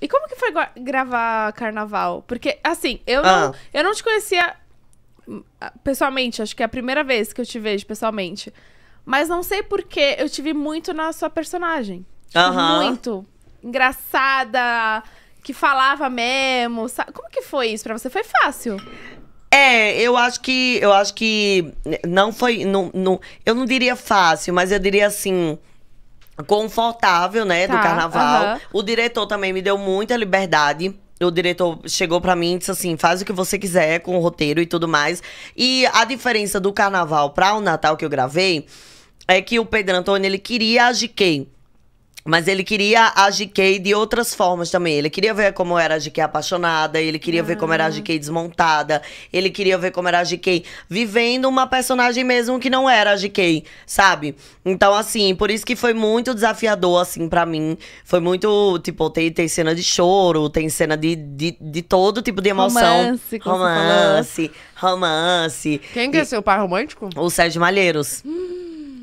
E como que foi gravar carnaval? Porque, assim, eu, ah. não, eu não te conhecia hum, ah, pessoalmente, acho que é a primeira vez que eu te vejo pessoalmente. Mas não sei porque eu te vi muito na sua personagem. Tipo, uh -huh. Muito. Engraçada, que falava mesmo. Sabe? Como que foi isso pra você? Foi fácil. É, eu acho que. Eu acho que. Não foi. Não, não, eu não diria fácil, mas eu diria assim confortável, né, tá, do carnaval. Uh -huh. O diretor também me deu muita liberdade o diretor chegou para mim e disse assim: faz o que você quiser com o roteiro e tudo mais. E a diferença do carnaval para o Natal que eu gravei é que o Pedro Antônio ele queria agir. Mas ele queria a GK de outras formas também. Ele queria ver como era a GK apaixonada, ele queria ah. ver como era a ah. GK desmontada, ele queria ver como era a GK vivendo uma personagem mesmo que não era a GK, sabe? Então, assim, por isso que foi muito desafiador, assim, para mim. Foi muito, tipo, tem, tem cena de choro, tem cena de, de, de todo tipo de emoção. Romance, romance, romance. Quem que é seu pai romântico? O Sérgio Malheiros. Hum.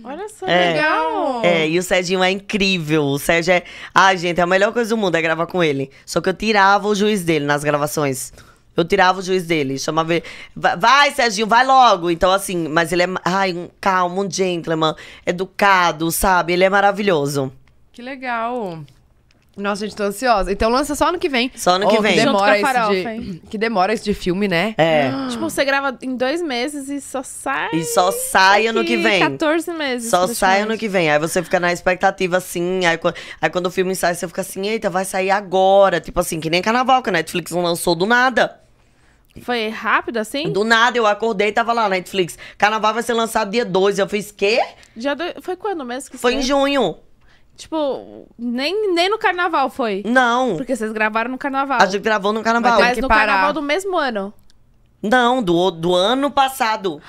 Olha só, é, legal! É, e o Serginho é incrível. O Sérgio é. Ai, gente, é a melhor coisa do mundo é gravar com ele. Só que eu tirava o juiz dele nas gravações. Eu tirava o juiz dele, chamava ele. Vai, Serginho, vai logo. Então, assim, mas ele é ai, um calmo, um gentleman, educado, sabe? Ele é maravilhoso. Que legal. Nossa, gente, tá ansiosa. Então lança só ano que vem. Só ano que oh, vem. Que demora, Junto farofa, esse de, que demora esse de filme, né? É. Tipo, você grava em dois meses e só sai... E só sai ano que vem. 14 meses. Só sai ano que vem. Aí você fica na expectativa, assim. Aí, aí quando o filme sai, você fica assim, eita, vai sair agora. Tipo assim, que nem Carnaval, que a Netflix não lançou do nada. Foi rápido assim? Do nada, eu acordei e tava lá na Netflix. Carnaval vai ser lançado dia 2. Eu fiz, quê? Dia do... Foi quando mesmo? Que foi em junho. Tipo, nem, nem no carnaval foi. Não. Porque vocês gravaram no carnaval. A gente gravou no carnaval. Mas, mas no parar. carnaval do mesmo ano. Não, do, do ano passado.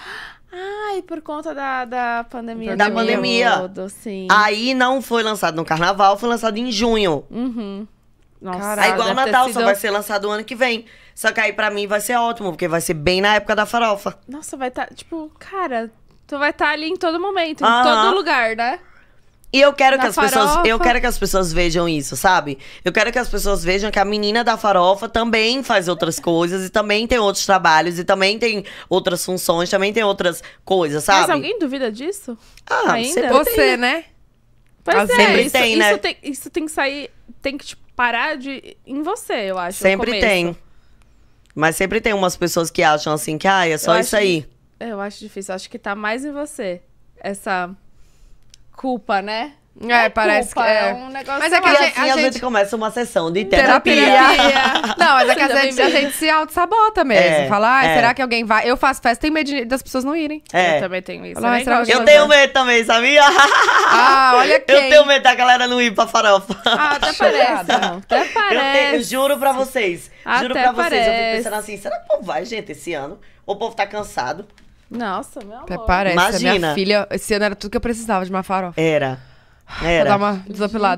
Ai, por conta da, da pandemia. Da pandemia. sim. Aí não foi lançado no carnaval, foi lançado em junho. Uhum. Nossa, é igual o Natal, sido... só vai ser lançado o ano que vem. Só que aí pra mim vai ser ótimo, porque vai ser bem na época da farofa. Nossa, vai estar, tá, tipo, cara, tu vai estar tá ali em todo momento, em todo lugar, né? E eu quero que as pessoas, eu quero que as pessoas vejam isso, sabe? Eu quero que as pessoas vejam que a menina da farofa também faz outras coisas e também tem outros trabalhos e também tem outras funções, também tem outras coisas, sabe? Mas alguém duvida disso? Ah, ainda? você, tem... né? Pois Às é, sempre isso, tem, né? Isso tem, isso tem que sair, tem que tipo, parar de em você, eu acho. Sempre tem. Mas sempre tem umas pessoas que acham assim que, ah, é só eu isso acho, aí. Eu acho difícil, acho que tá mais em você essa culpa, né? É, é parece culpa, que é. é um negócio mas é que a, assim, a, gente, a assim, gente começa uma sessão de terapia. terapia. Não, mas é que às vezes a gente se auto-sabota mesmo. É, Falar, ah, é. será que alguém vai? Eu faço festa, tenho medo de, das pessoas não irem. É. Eu também tenho isso. eu, eu tenho medo também, sabia? Ah, olha aqui. Eu tenho medo da galera não ir pra farofa. Ah, até parece. até parece. Eu, tenho, eu juro pra vocês. Até juro pra parece. vocês. Eu fico pensando assim, será que o povo vai, gente, esse ano? Ou o povo tá cansado? Nossa, meu amor. Parece, né? Imagina. minha filha, esse ano era tudo que eu precisava de uma farofa. Era. Era. Pra dar uma desapelada.